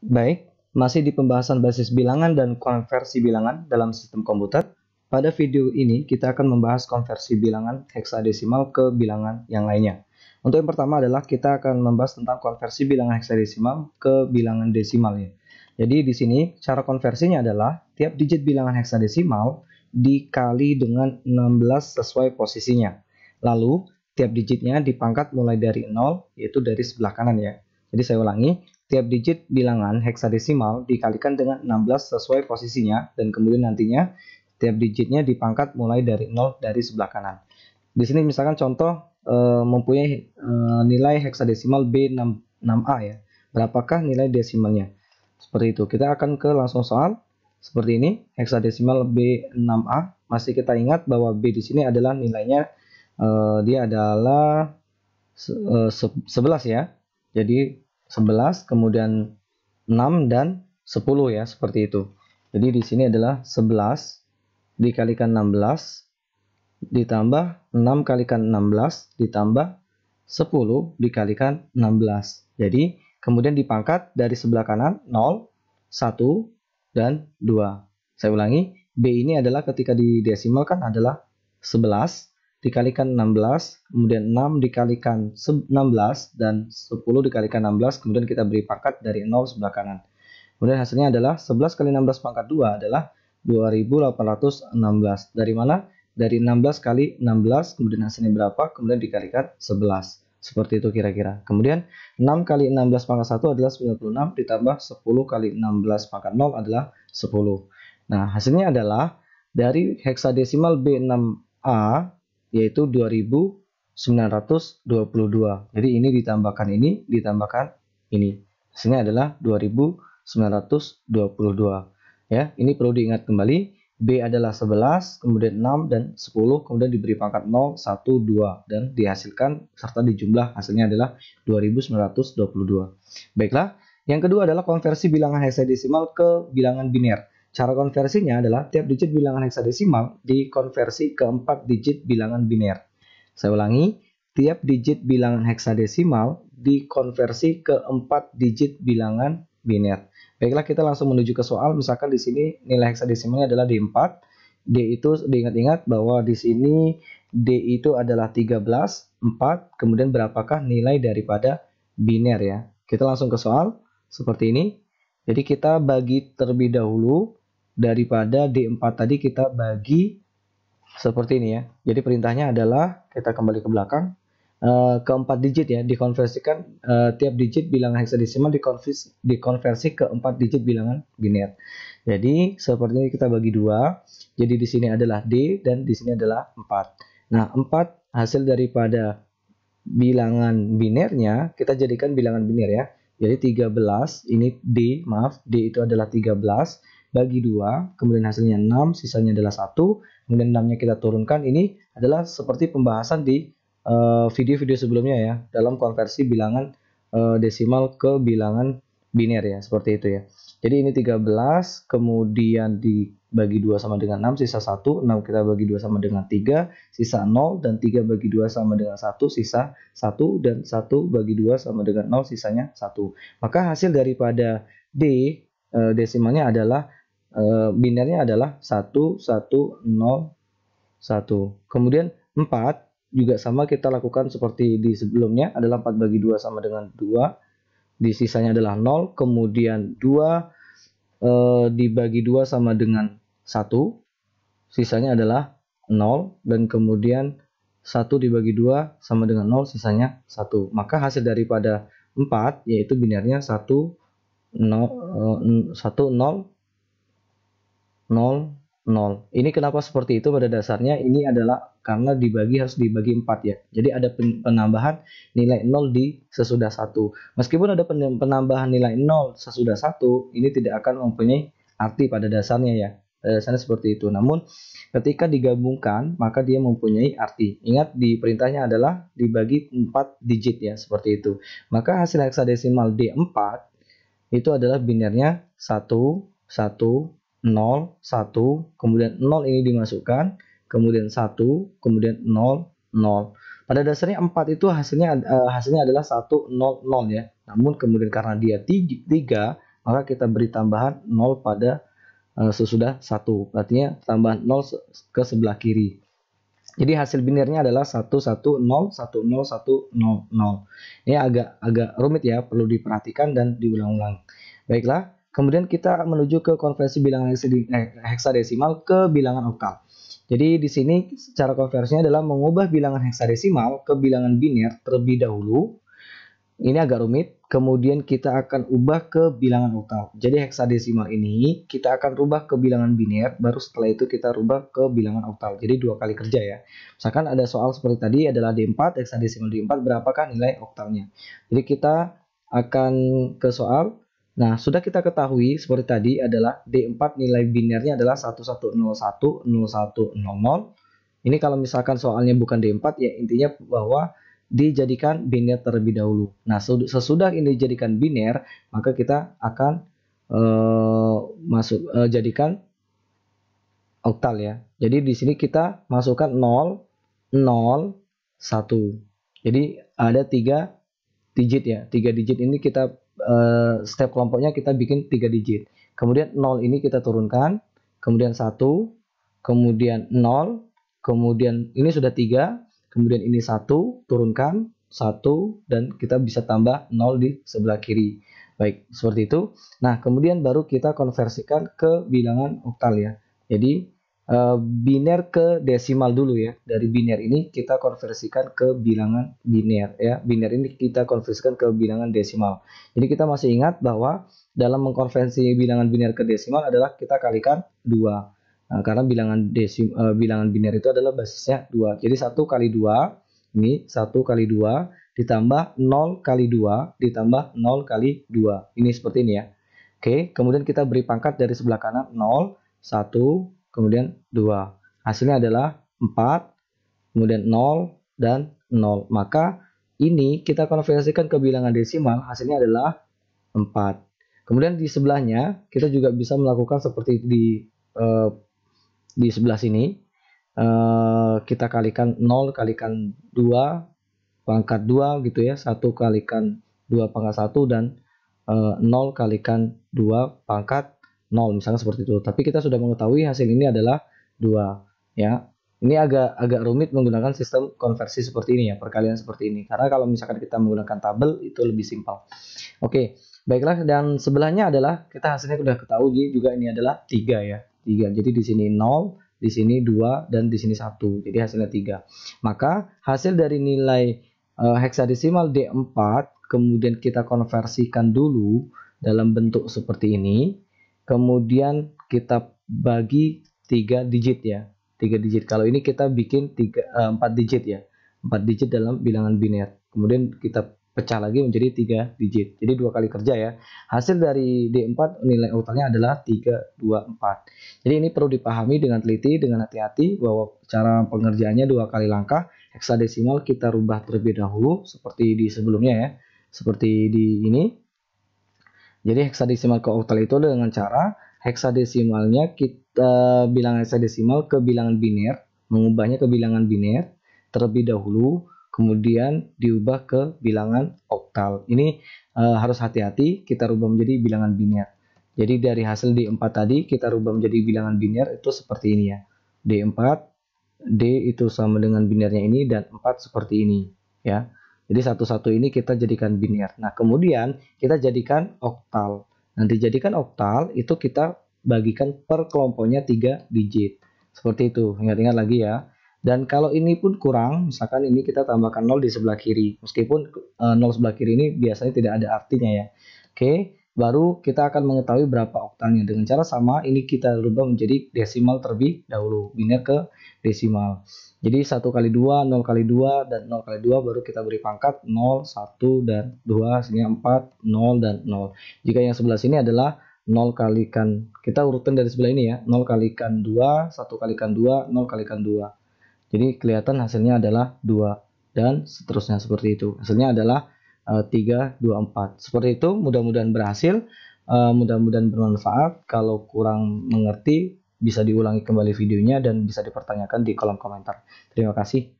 Baik, masih di pembahasan basis bilangan dan konversi bilangan dalam sistem komputer. Pada video ini kita akan membahas konversi bilangan heksadesimal ke bilangan yang lainnya. Untuk yang pertama adalah kita akan membahas tentang konversi bilangan heksadesimal ke bilangan desimal ya. Jadi di sini cara konversinya adalah tiap digit bilangan heksadesimal dikali dengan 16 sesuai posisinya. Lalu tiap digitnya dipangkat mulai dari 0 yaitu dari sebelah kanan ya. Jadi saya ulangi, Tiap digit bilangan heksadesimal dikalikan dengan 16 sesuai posisinya dan kemudian nantinya tiap digitnya dipangkat mulai dari 0 dari sebelah kanan. Di sini misalkan contoh e, mempunyai e, nilai heksadesimal B66A ya. Berapakah nilai desimalnya? Seperti itu. Kita akan ke langsung soal seperti ini, heksadesimal B6A. Masih kita ingat bahwa B di sini adalah nilainya e, dia adalah sebelas 11 ya. Jadi 11, kemudian 6 dan 10 ya, seperti itu. Jadi di sini adalah 11 dikalikan 16 ditambah 6 kalikan 16 ditambah 10 dikalikan 16. Jadi kemudian dipangkat dari sebelah kanan 0, 1, dan 2. Saya ulangi, B ini adalah ketika didesimalkan adalah 11 dikalikan 16, kemudian 6 dikalikan 16 dan 10 dikalikan 16, kemudian kita beri pangkat dari 0 sebelah kanan. Kemudian hasilnya adalah 11 kali 16 pangkat 2 adalah 2816. Dari mana? Dari 16 kali 16, kemudian hasilnya berapa? Kemudian dikalikan 11. Seperti itu kira-kira. Kemudian 6 kali 16 pangkat 1 adalah 96 ditambah 10 kali 16 pangkat 0 adalah 10. Nah, hasilnya adalah dari heksadesimal B6A yaitu 2922. Jadi ini ditambahkan ini, ditambahkan ini. Hasilnya adalah 2922. Ya, ini perlu diingat kembali. B adalah 11, kemudian 6 dan 10, kemudian diberi pangkat 0, 1, 2 dan dihasilkan serta dijumlah hasilnya adalah 2922. Baiklah, yang kedua adalah konversi bilangan heksadesimal ke bilangan biner. Cara konversinya adalah tiap digit bilangan heksadesimal dikonversi ke 4 digit bilangan biner. Saya ulangi, tiap digit bilangan heksadesimal dikonversi ke 4 digit bilangan biner. Baiklah, kita langsung menuju ke soal. Misalkan di sini nilai heksadesimalnya adalah D4. D itu diingat-ingat bahwa di sini D itu adalah 13, 4, kemudian berapakah nilai daripada biner ya. Kita langsung ke soal seperti ini. Jadi kita bagi terlebih dahulu daripada D4 tadi kita bagi seperti ini ya. Jadi perintahnya adalah kita kembali ke belakang uh, eh, empat digit ya dikonversikan eh, tiap digit bilangan heksadesimal dikonversi, dikonversi ke empat digit bilangan biner. Jadi seperti ini kita bagi dua. Jadi di sini adalah D dan di sini adalah 4. Nah, 4 hasil daripada bilangan binernya kita jadikan bilangan biner ya. Jadi 13 ini D, maaf, D itu adalah 13 bagi 2, kemudian hasilnya 6, sisanya adalah 1, kemudian 6-nya kita turunkan. Ini adalah seperti pembahasan di eh, video-video uh, sebelumnya ya, dalam konversi bilangan uh, desimal ke bilangan biner ya, seperti itu ya. Jadi ini 13, kemudian dibagi 2 sama dengan 6, sisa 1, 6 kita bagi 2 sama dengan 3, sisa 0, dan 3 bagi 2 sama dengan 1, sisa 1, dan 1 bagi 2 sama dengan 0, sisanya 1. Maka hasil daripada D, eh, desimalnya adalah Eh, binernya adalah 1 1 0 1. Kemudian 4 juga sama kita lakukan seperti di sebelumnya adalah 4 bagi 2 sama dengan 2 di sisanya adalah 0 kemudian 2 e, eh, dibagi 2 sama dengan 1 sisanya adalah 0 dan kemudian 1 dibagi 2 sama dengan 0 sisanya 1 maka hasil daripada 4 yaitu binernya 1 0 e, 1 0 0, 0. Ini kenapa seperti itu pada dasarnya ini adalah karena dibagi harus dibagi 4 ya. Jadi ada penambahan nilai 0 di sesudah 1. Meskipun ada penambahan nilai 0 sesudah 1, ini tidak akan mempunyai arti pada dasarnya ya. Pada dasarnya seperti itu. Namun ketika digabungkan maka dia mempunyai arti. Ingat di perintahnya adalah dibagi 4 digit ya seperti itu. Maka hasil heksadesimal D4 itu adalah binernya 1 1 0, 1, kemudian 0 ini dimasukkan, kemudian 1, kemudian 0, 0. Pada dasarnya 4 itu hasilnya eh, hasilnya adalah 1, 0, 0 ya. Namun kemudian karena dia 3, maka kita beri tambahan 0 pada eh, sesudah 1. Artinya tambahan 0 ke sebelah kiri. Jadi hasil binernya adalah 11010100. Ini agak agak rumit ya, perlu diperhatikan dan diulang-ulang. Baiklah, Kemudian kita akan menuju ke konversi bilangan eh, heksadesimal ke bilangan oktal. Jadi di sini cara konversinya adalah mengubah bilangan heksadesimal ke bilangan biner terlebih dahulu. Ini agak rumit. Kemudian kita akan ubah ke bilangan oktal. Jadi heksadesimal ini kita akan rubah ke bilangan biner, baru setelah itu kita rubah ke bilangan oktal. Jadi dua kali kerja ya. Misalkan ada soal seperti tadi adalah D4, heksadesimal D4, berapakah nilai oktalnya. Jadi kita akan ke soal Nah, sudah kita ketahui seperti tadi adalah D4 nilai binernya adalah 11010100. Ini kalau misalkan soalnya bukan D4 ya intinya bahwa dijadikan biner terlebih dahulu. Nah, sesudah ini dijadikan biner, maka kita akan uh, masuk uh, jadikan oktal ya. Jadi di sini kita masukkan 0 0 1. Jadi ada 3 digit ya. 3 digit ini kita uh, setiap kelompoknya kita bikin tiga digit. Kemudian 0 ini kita turunkan, kemudian 1, kemudian 0, kemudian ini sudah 3, kemudian ini 1, turunkan 1 dan kita bisa tambah 0 di sebelah kiri. Baik, seperti itu. Nah, kemudian baru kita konversikan ke bilangan oktal ya. Jadi uh, biner ke desimal dulu ya. Dari biner ini kita konversikan ke bilangan biner ya. Biner ini kita konversikan ke bilangan desimal. Jadi kita masih ingat bahwa dalam mengkonversi bilangan biner ke desimal adalah kita kalikan dua Nah, karena bilangan desim, uh, bilangan biner itu adalah basisnya dua. Jadi satu kali dua ini satu kali dua ditambah nol kali dua ditambah nol kali dua Ini seperti ini ya. Oke, kemudian kita beri pangkat dari sebelah kanan 0, 1, kemudian 2. Hasilnya adalah 4, kemudian 0, dan 0. Maka ini kita konversikan ke bilangan desimal, hasilnya adalah 4. Kemudian di sebelahnya, kita juga bisa melakukan seperti di uh, di sebelah sini. Uh, kita kalikan 0 kalikan 2 pangkat 2 gitu ya. 1 kalikan 2 pangkat 1 dan 0 eh, kalikan 2 pangkat 0 misalnya seperti itu. Tapi kita sudah mengetahui hasil ini adalah 2. ya. Ini agak agak rumit menggunakan sistem konversi seperti ini ya, perkalian seperti ini. Karena kalau misalkan kita menggunakan tabel itu lebih simpel. Oke, baiklah dan sebelahnya adalah kita hasilnya sudah ketahui juga ini adalah 3 ya. 3. Jadi di sini 0, di sini 2 dan di sini 1. Jadi hasilnya 3. Maka hasil dari nilai eh, heksadesimal D4 kemudian kita konversikan dulu dalam bentuk seperti ini kemudian kita bagi tiga digit ya tiga digit kalau ini kita bikin tiga eh, empat digit ya empat digit dalam bilangan biner kemudian kita pecah lagi menjadi tiga digit jadi dua kali kerja ya hasil dari D4 nilai utarnya adalah 324 jadi ini perlu dipahami dengan teliti dengan hati-hati bahwa cara pengerjaannya dua kali langkah heksadesimal kita rubah terlebih dahulu seperti di sebelumnya ya seperti di ini jadi heksadesimal ke oktal itu dengan cara heksadesimalnya kita eh, bilangan heksadesimal ke bilangan biner, mengubahnya ke bilangan biner terlebih dahulu, kemudian diubah ke bilangan oktal. Ini e, harus hati-hati, kita rubah menjadi bilangan biner. Jadi dari hasil D4 tadi kita rubah menjadi bilangan biner itu seperti ini ya. D4 D itu sama dengan binernya ini dan 4 seperti ini ya. Jadi satu-satu ini kita jadikan biner. Nah, kemudian kita jadikan oktal. Nanti jadikan oktal itu kita bagikan per kelompoknya 3 digit. Seperti itu, ingat-ingat lagi ya. Dan kalau ini pun kurang, misalkan ini kita tambahkan 0 di sebelah kiri. Meskipun eh, nol sebelah kiri ini biasanya tidak ada artinya ya. Oke, baru kita akan mengetahui berapa oktannya. Dengan cara sama, ini kita rubah menjadi desimal terlebih dahulu, biner ke desimal. Jadi 1 kali 2, 0 kali 2, dan 0 kali 2 baru kita beri pangkat 0, 1, dan 2, sehingga 4, 0, dan 0. Jika yang sebelah sini adalah 0 kalikan, kita urutkan dari sebelah ini ya, 0 kalikan 2, 1 kalikan 2, 0 kalikan 2. Jadi kelihatan hasilnya adalah 2, dan seterusnya seperti itu. Hasilnya adalah Eh, tiga dua empat Seperti itu, mudah-mudahan berhasil, uh, mudah-mudahan bermanfaat. Kalau kurang mengerti, bisa diulangi kembali videonya dan bisa dipertanyakan di kolom komentar. Terima kasih.